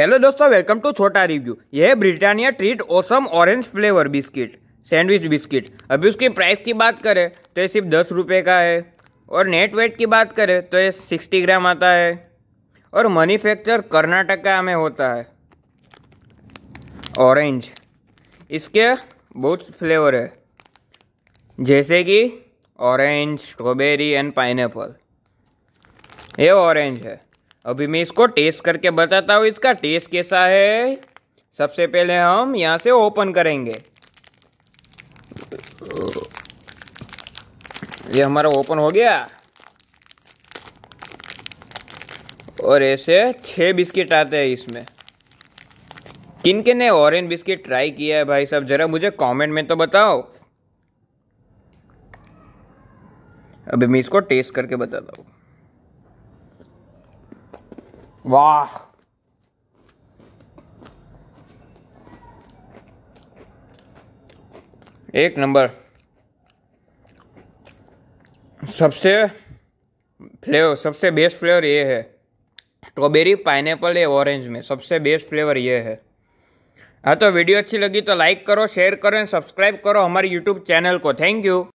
hello दोस्तों welcome to छोटा review यह Britannia treat awesome orange flavour biscuit sandwich biscuit अभी उसकी प्राइस की बात करें तो ये सिर्फ दस रुपये का है और नेट वेट की बात करें तो ये सिक्सटी ग्राम आता है और मैन्युफैक्चर कर्नाटका में होता है ऑरेंज इसके बहुत फ्लेवर है जैसे कि ऑरेंज स्ट्रॉबेरी एंड पाइनएप्पल ये ऑरेंज है अभी मैं इसको टेस्ट करके बताता हूँ इसका टेस्ट कैसा है सबसे पहले हम यहाँ से ओपन करेंगे ये हमारा ओपन हो गया और ऐसे छह बिस्किट आते हैं इसमें किन किन ने ऑरेंज बिस्किट ट्राई किया है भाई साहब ज़रा मुझे कमेंट में तो बताओ अभी मैं इसको टेस्ट करके बताता हूँ वाह एक नंबर सबसे फ्लेवर सबसे बेस्ट फ्लेवर ये है स्ट्रॉबेरी पाइनएप्पल या ऑरेंज में सबसे बेस्ट फ्लेवर ये है हाँ तो वीडियो अच्छी लगी तो लाइक करो शेयर करो एंड सब्सक्राइब करो हमारे यूट्यूब चैनल को थैंक यू